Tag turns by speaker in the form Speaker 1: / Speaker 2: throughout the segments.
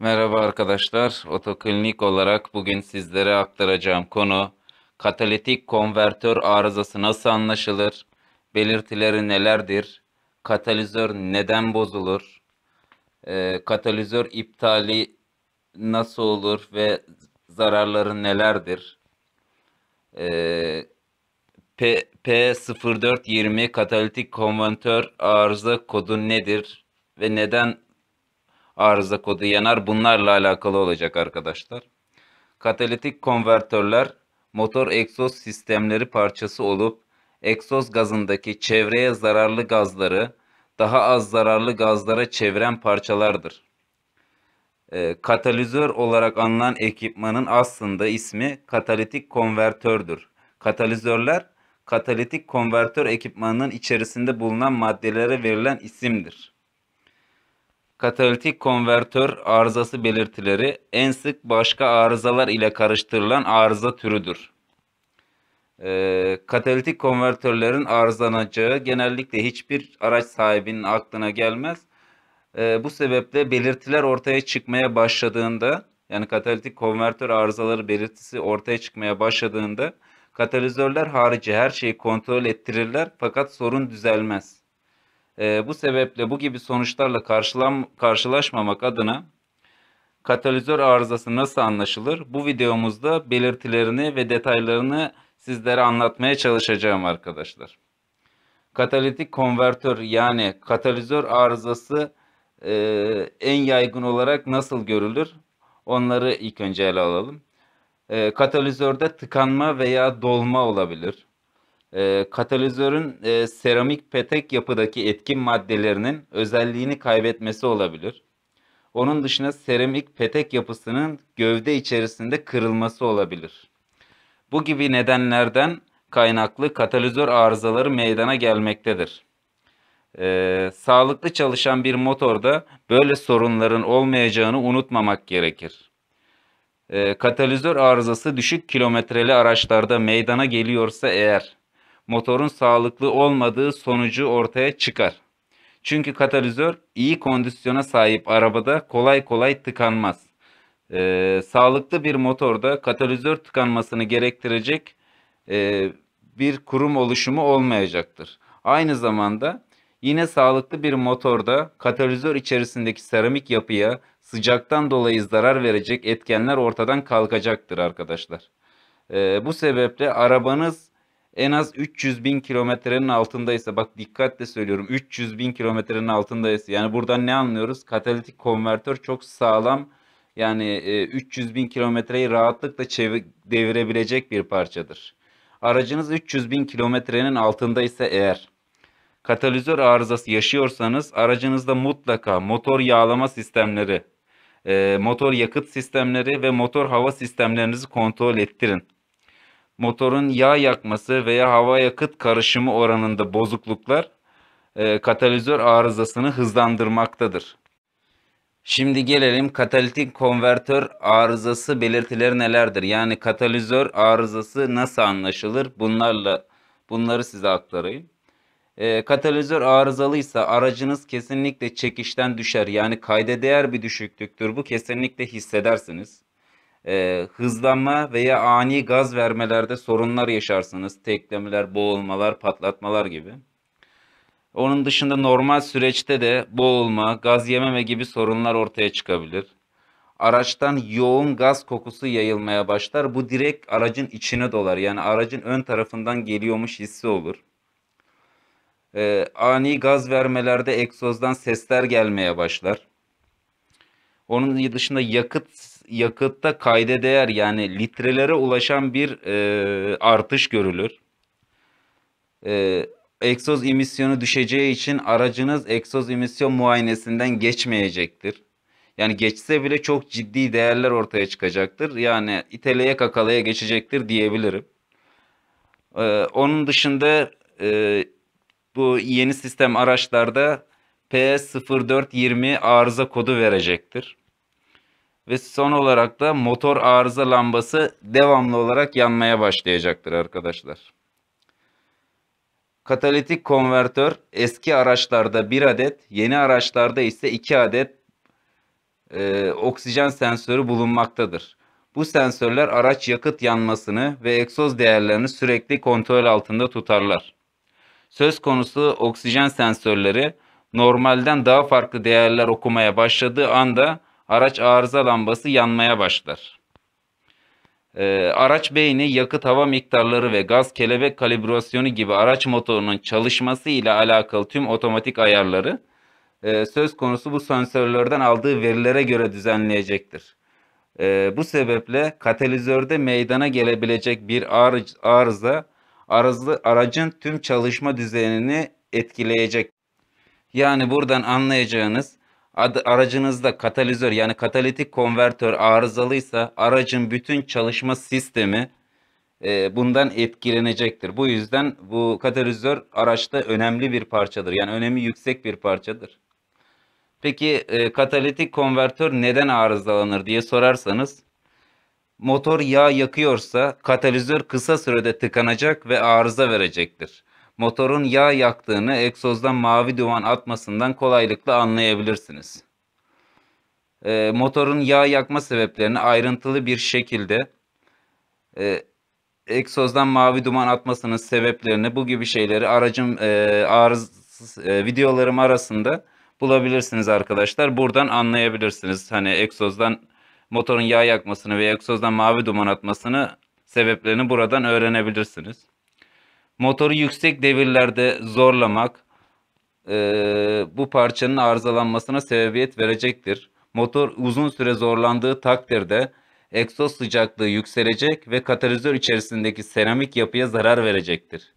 Speaker 1: Merhaba arkadaşlar. Otoklinik olarak bugün sizlere aktaracağım konu katalitik konvertör arızası nasıl anlaşılır? Belirtileri nelerdir? Katalizör neden bozulur? E, katalizör iptali nasıl olur ve zararları nelerdir? E, P, P0420 katalitik konvertör arıza kodu nedir ve neden arıza kodu yanar. Bunlarla alakalı olacak arkadaşlar. Katalitik konvertörler motor egzoz sistemleri parçası olup egzoz gazındaki çevreye zararlı gazları daha az zararlı gazlara çeviren parçalardır. E, katalizör olarak anılan ekipmanın aslında ismi katalitik konvertördür. Katalizörler katalitik konvertör ekipmanının içerisinde bulunan maddelere verilen isimdir katalitik konvertör arızası belirtileri en sık başka arızalar ile karıştırılan arıza türüdür. E, ee, katalitik konvertörlerin arızalanacağı genellikle hiçbir araç sahibinin aklına gelmez. E, bu sebeple belirtiler ortaya çıkmaya başladığında yani katalitik konvertör arızaları belirtisi ortaya çıkmaya başladığında katalizörler harici her şeyi kontrol ettirirler fakat sorun düzelmez. E, bu sebeple bu gibi sonuçlarla karşılan, karşılaşmamak adına katalizör arızası nasıl anlaşılır? Bu videomuzda belirtilerini ve detaylarını sizlere anlatmaya çalışacağım arkadaşlar. Katalitik konvertör yani katalizör arızası e, en yaygın olarak nasıl görülür? Onları ilk önce ele alalım. E, katalizörde tıkanma veya dolma olabilir e, katalizörün e, seramik petek yapıdaki etkin maddelerinin özelliğini kaybetmesi olabilir. Onun dışında seramik petek yapısının gövde içerisinde kırılması olabilir. Bu gibi nedenlerden kaynaklı katalizör arızaları meydana gelmektedir. Ee, sağlıklı çalışan bir motorda böyle sorunların olmayacağını unutmamak gerekir. Ee, katalizör arızası düşük kilometreli araçlarda meydana geliyorsa eğer motorun sağlıklı olmadığı sonucu ortaya çıkar. Çünkü katalizör iyi kondisyona sahip arabada kolay kolay tıkanmaz. Ee, sağlıklı bir motorda katalizör tıkanmasını gerektirecek e, bir kurum oluşumu olmayacaktır. Aynı zamanda yine sağlıklı bir motorda katalizör içerisindeki seramik yapıya sıcaktan dolayı zarar verecek etkenler ortadan kalkacaktır arkadaşlar. Ee, bu sebeple arabanız en az 300 bin kilometrenin altındaysa bak dikkatle söylüyorum 300 bin kilometrenin altındaysa yani buradan ne anlıyoruz? Katalitik konvertör çok sağlam yani e, 300 bin kilometreyi rahatlıkla çevir, devirebilecek bir parçadır. Aracınız 300 bin kilometrenin altındaysa eğer katalizör arızası yaşıyorsanız aracınızda mutlaka motor yağlama sistemleri, e, motor yakıt sistemleri ve motor hava sistemlerinizi kontrol ettirin motorun yağ yakması veya hava yakıt karışımı oranında bozukluklar e, katalizör arızasını hızlandırmaktadır. Şimdi gelelim katalitik konvertör arızası belirtileri nelerdir? Yani katalizör arızası nasıl anlaşılır? Bunlarla bunları size aktarayım. E, katalizör arızalıysa aracınız kesinlikle çekişten düşer. Yani kayda değer bir düşüklüktür. Bu kesinlikle hissedersiniz e, hızlanma veya ani gaz vermelerde sorunlar yaşarsınız. Teklemeler, boğulmalar, patlatmalar gibi. Onun dışında normal süreçte de boğulma, gaz yememe gibi sorunlar ortaya çıkabilir. Araçtan yoğun gaz kokusu yayılmaya başlar. Bu direkt aracın içine dolar. Yani aracın ön tarafından geliyormuş hissi olur. Ee, ani gaz vermelerde egzozdan sesler gelmeye başlar. Onun dışında yakıt yakıtta kayda değer yani litrelere ulaşan bir e, artış görülür. E, egzoz emisyonu düşeceği için aracınız egzoz emisyon muayenesinden geçmeyecektir. Yani geçse bile çok ciddi değerler ortaya çıkacaktır. Yani iteleye kakalaya geçecektir diyebilirim. Ee, onun dışında e, bu yeni sistem araçlarda P0420 arıza kodu verecektir. Ve son olarak da motor arıza lambası devamlı olarak yanmaya başlayacaktır arkadaşlar. Katalitik konvertör eski araçlarda bir adet, yeni araçlarda ise iki adet e, oksijen sensörü bulunmaktadır. Bu sensörler araç yakıt yanmasını ve egzoz değerlerini sürekli kontrol altında tutarlar. Söz konusu oksijen sensörleri normalden daha farklı değerler okumaya başladığı anda araç arıza lambası yanmaya başlar. Ee, araç beyni yakıt hava miktarları ve gaz kelebek kalibrasyonu gibi araç motorunun çalışması ile alakalı tüm otomatik ayarları e, söz konusu bu sensörlerden aldığı verilere göre düzenleyecektir. E, bu sebeple katalizörde meydana gelebilecek bir arız, arıza arızlı, aracın tüm çalışma düzenini etkileyecek. Yani buradan anlayacağınız aracınızda katalizör yani katalitik konvertör arızalıysa aracın bütün çalışma sistemi e, bundan etkilenecektir. Bu yüzden bu katalizör araçta önemli bir parçadır. Yani önemi yüksek bir parçadır. Peki e, katalitik konvertör neden arızalanır diye sorarsanız motor yağ yakıyorsa katalizör kısa sürede tıkanacak ve arıza verecektir motorun yağ yaktığını egzozdan mavi duman atmasından kolaylıkla anlayabilirsiniz. E, motorun yağ yakma sebeplerini ayrıntılı bir şekilde e, egzozdan mavi duman atmasının sebeplerini bu gibi şeyleri aracım e, arız e, videolarım arasında bulabilirsiniz arkadaşlar. Buradan anlayabilirsiniz. Hani egzozdan motorun yağ yakmasını ve egzozdan mavi duman atmasını sebeplerini buradan öğrenebilirsiniz. Motoru yüksek devirlerde zorlamak e, bu parçanın arızalanmasına sebebiyet verecektir. Motor uzun süre zorlandığı takdirde egzoz sıcaklığı yükselecek ve katalizör içerisindeki seramik yapıya zarar verecektir.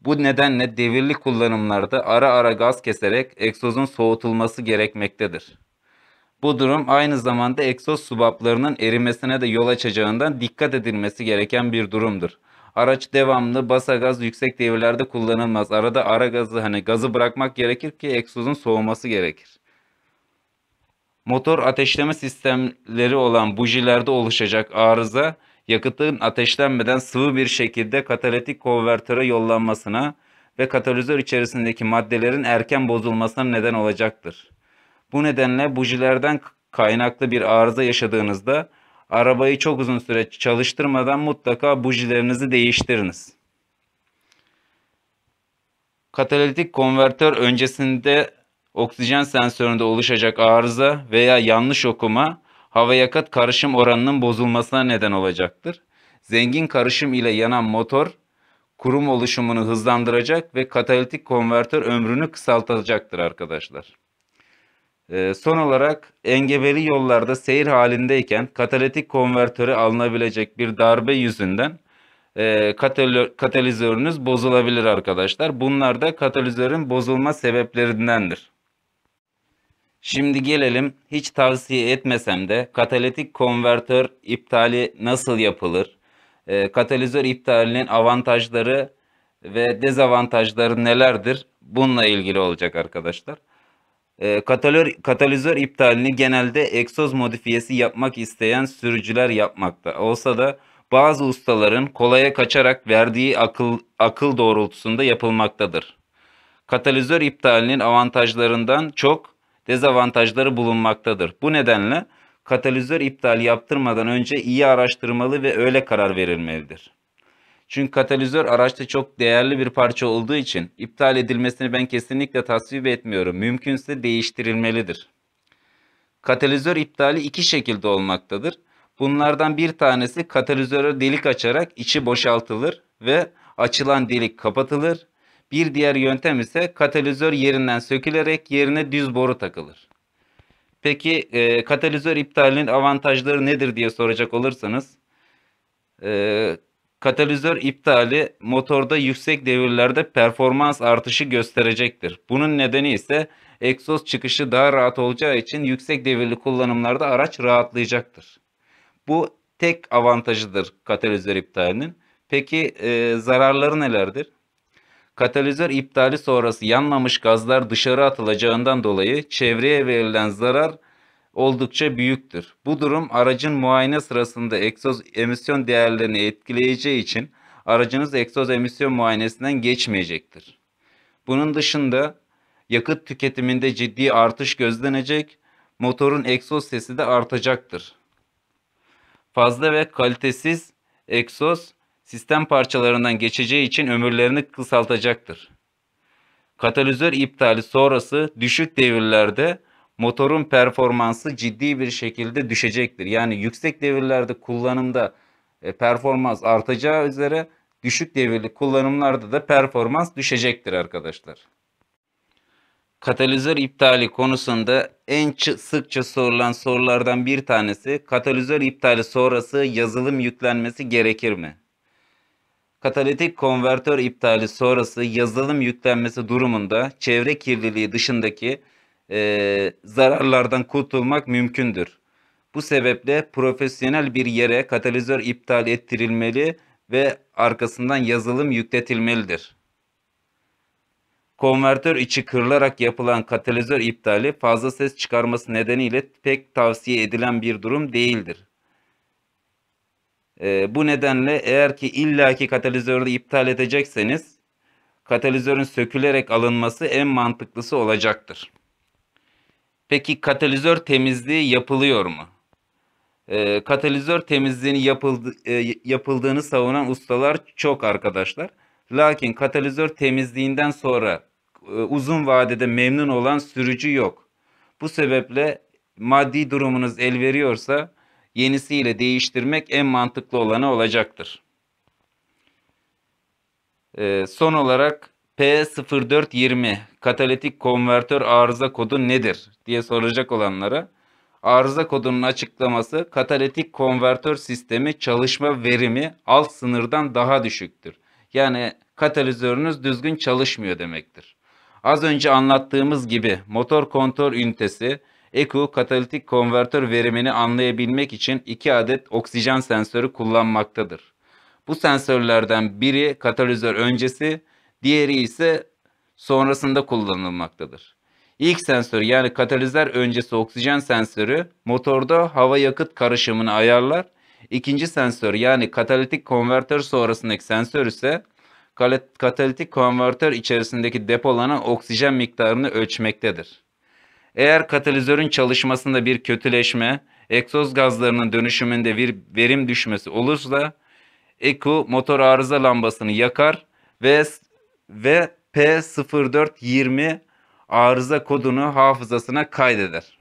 Speaker 1: Bu nedenle devirli kullanımlarda ara ara gaz keserek egzozun soğutulması gerekmektedir. Bu durum aynı zamanda egzoz subaplarının erimesine de yol açacağından dikkat edilmesi gereken bir durumdur. Araç devamlı basa gaz yüksek devirlerde kullanılmaz. Arada ara gazı hani gazı bırakmak gerekir ki egzozun soğuması gerekir. Motor ateşleme sistemleri olan bujilerde oluşacak arıza yakıtın ateşlenmeden sıvı bir şekilde katalitik konvertöre yollanmasına ve katalizör içerisindeki maddelerin erken bozulmasına neden olacaktır. Bu nedenle bujilerden kaynaklı bir arıza yaşadığınızda Arabayı çok uzun süre çalıştırmadan mutlaka bujilerinizi değiştiriniz. Katalitik konvertör öncesinde oksijen sensöründe oluşacak arıza veya yanlış okuma hava yakıt karışım oranının bozulmasına neden olacaktır. Zengin karışım ile yanan motor kurum oluşumunu hızlandıracak ve katalitik konvertör ömrünü kısaltacaktır arkadaşlar. Ee, son olarak engebeli yollarda seyir halindeyken katalitik konvertörü alınabilecek bir darbe yüzünden e, katalizörünüz bozulabilir arkadaşlar. Bunlar da katalizörün bozulma sebeplerindendir. Şimdi gelelim hiç tavsiye etmesem de katalitik konvertör iptali nasıl yapılır? Ee, katalizör iptalinin avantajları ve dezavantajları nelerdir? Bununla ilgili olacak arkadaşlar. Ee, Katalör, katalizör iptalini genelde egzoz modifiyesi yapmak isteyen sürücüler yapmakta. Olsa da bazı ustaların kolaya kaçarak verdiği akıl, akıl doğrultusunda yapılmaktadır. Katalizör iptalinin avantajlarından çok dezavantajları bulunmaktadır. Bu nedenle katalizör iptali yaptırmadan önce iyi araştırmalı ve öyle karar verilmelidir. Çünkü katalizör araçta çok değerli bir parça olduğu için iptal edilmesini ben kesinlikle tasvip etmiyorum. Mümkünse değiştirilmelidir. Katalizör iptali iki şekilde olmaktadır. Bunlardan bir tanesi katalizöre delik açarak içi boşaltılır ve açılan delik kapatılır. Bir diğer yöntem ise katalizör yerinden sökülerek yerine düz boru takılır. Peki e, katalizör iptalinin avantajları nedir diye soracak olursanız e, katalizör iptali motorda yüksek devirlerde performans artışı gösterecektir. Bunun nedeni ise egzoz çıkışı daha rahat olacağı için yüksek devirli kullanımlarda araç rahatlayacaktır. Bu tek avantajıdır katalizör iptalinin. Peki e, zararları nelerdir? Katalizör iptali sonrası yanmamış gazlar dışarı atılacağından dolayı çevreye verilen zarar oldukça büyüktür. Bu durum aracın muayene sırasında egzoz emisyon değerlerini etkileyeceği için aracınız egzoz emisyon muayenesinden geçmeyecektir. Bunun dışında yakıt tüketiminde ciddi artış gözlenecek, motorun egzoz sesi de artacaktır. Fazla ve kalitesiz egzoz sistem parçalarından geçeceği için ömürlerini kısaltacaktır. Katalizör iptali sonrası düşük devirlerde motorun performansı ciddi bir şekilde düşecektir. Yani yüksek devirlerde kullanımda e, performans artacağı üzere düşük devirli kullanımlarda da performans düşecektir arkadaşlar. Katalizör iptali konusunda en sıkça sorulan sorulardan bir tanesi katalizör iptali sonrası yazılım yüklenmesi gerekir mi? Katalitik konvertör iptali sonrası yazılım yüklenmesi durumunda çevre kirliliği dışındaki e, zararlardan kurtulmak mümkündür. Bu sebeple profesyonel bir yere katalizör iptal ettirilmeli ve arkasından yazılım yükletilmelidir. Konvertör içi kırılarak yapılan katalizör iptali fazla ses çıkarması nedeniyle pek tavsiye edilen bir durum değildir. E, bu nedenle eğer ki illaki katalizörü iptal edecekseniz katalizörün sökülerek alınması en mantıklısı olacaktır. Peki katalizör temizliği yapılıyor mu? E, katalizör temizliğini yapıldı, e, yapıldığını savunan ustalar çok arkadaşlar. Lakin katalizör temizliğinden sonra e, uzun vadede memnun olan sürücü yok. Bu sebeple maddi durumunuz el veriyorsa yenisiyle değiştirmek en mantıklı olanı olacaktır. E, son olarak P0420 katalitik konvertör arıza kodu nedir diye soracak olanlara arıza kodunun açıklaması katalitik konvertör sistemi çalışma verimi alt sınırdan daha düşüktür. Yani katalizörünüz düzgün çalışmıyor demektir. Az önce anlattığımız gibi motor kontrol ünitesi EQ katalitik konvertör verimini anlayabilmek için 2 adet oksijen sensörü kullanmaktadır. Bu sensörlerden biri katalizör öncesi, Diğeri ise sonrasında kullanılmaktadır. İlk sensör yani katalizör öncesi oksijen sensörü motorda hava yakıt karışımını ayarlar. İkinci sensör yani katalitik konverter sonrasındaki sensör ise katalitik konverter içerisindeki depolanan oksijen miktarını ölçmektedir. Eğer katalizörün çalışmasında bir kötüleşme, egzoz gazlarının dönüşümünde bir verim düşmesi olursa ECU motor arıza lambasını yakar ve ve P0420 arıza kodunu hafızasına kaydeder.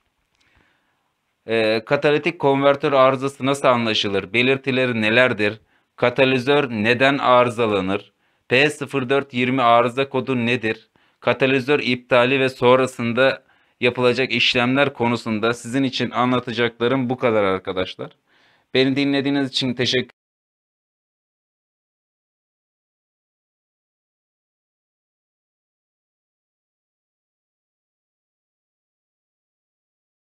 Speaker 1: E, katalitik konvertör arızası nasıl anlaşılır? Belirtileri nelerdir? Katalizör neden arızalanır? P0420 arıza kodu nedir? Katalizör iptali ve sonrasında yapılacak işlemler konusunda sizin için anlatacaklarım bu kadar arkadaşlar. Beni dinlediğiniz için teşekkür